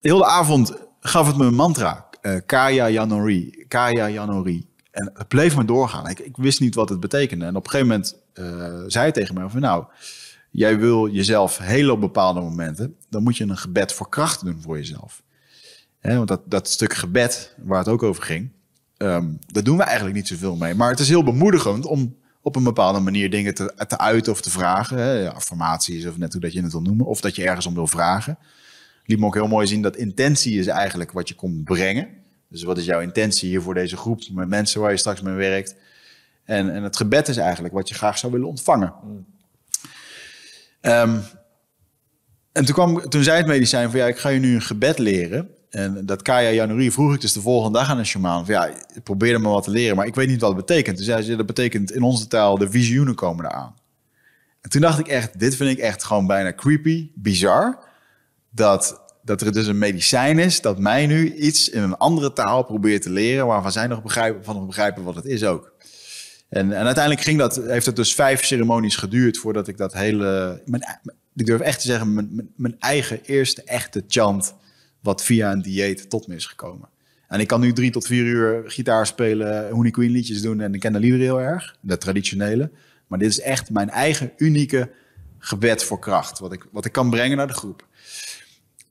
de hele avond gaf het me een mantra. Eh, Kaya Janori, Kaya Janori. En het bleef maar doorgaan. Ik, ik, wist niet wat het betekende. En op een gegeven moment eh, zei hij tegen mij van nou, jij wil jezelf helen op bepaalde momenten. Dan moet je een gebed voor kracht doen voor jezelf. He, want dat, dat stuk gebed waar het ook over ging, um, daar doen we eigenlijk niet zoveel mee. Maar het is heel bemoedigend om op een bepaalde manier dingen te, te uiten of te vragen. affirmaties of net hoe dat je het wil noemen. Of dat je ergens om wil vragen die me ook heel mooi zien dat intentie is eigenlijk wat je komt brengen. Dus wat is jouw intentie hier voor deze groep, met mensen waar je straks mee werkt? En, en het gebed is eigenlijk wat je graag zou willen ontvangen. Ehm, en toen, kwam, toen zei het medicijn van ja, ik ga je nu een gebed leren. En dat Kaya Januari vroeg ik dus de volgende dag aan een shaman. Van ja, ik probeerde me wat te leren, maar ik weet niet wat het betekent. Toen zei ze, dat betekent in onze taal de visioenen komen eraan. En toen dacht ik echt, dit vind ik echt gewoon bijna creepy, bizar dat, dat er dus een medicijn is dat mij nu iets in een andere taal probeert te leren waarvan zij nog begrijpen, van nog begrijpen wat het is ook. En, en uiteindelijk ging dat, heeft het dus vijf ceremonies geduurd voordat ik dat hele, mijn, ik durf echt te zeggen, mijn, mijn, eigen eerste echte chant, wat via een dieet tot me is gekomen. En ik kan nu drie tot vier uur gitaar spelen, Honey Queen liedjes doen en ik ken de liederen heel erg, de traditionele. Maar dit is echt mijn eigen unieke gebed voor kracht, wat ik, wat ik kan brengen naar de groep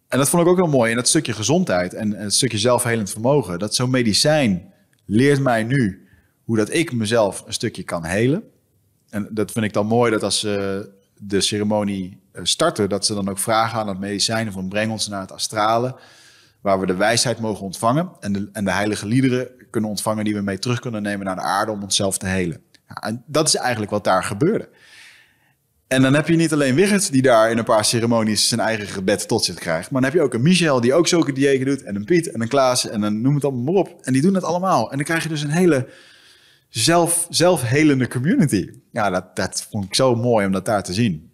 en dat vond ik ook wel mooi. En dat stukje gezondheid en het stukje zelfhelend vermogen. Dat zo'n medicijn leert mij nu hoe dat ik mezelf een stukje kan helen. En dat vind ik dan mooi dat als ze de ceremonie eh, starten, dat ze dan ook vragen aan het medicijn van breng ons naar het astrale, waar we de wijsheid mogen ontvangen en de, en de heilige liederen kunnen ontvangen die we mee terug kunnen nemen naar de aarde om onszelf te helen. Ja, en dat is eigenlijk wat daar gebeurde. En dan heb je niet alleen wiggins die daar in een paar ceremonies zijn eigen gebed tot zich krijgt. Maar dan heb je ook een Michel, die ook zulke diëten doet. En een Piet en een Klaas en dan noem het allemaal maar op. En die doen het allemaal. En dan krijg je dus een hele zelf, zelfhelende community. Ja, dat, dat vond ik zo mooi om dat daar te zien.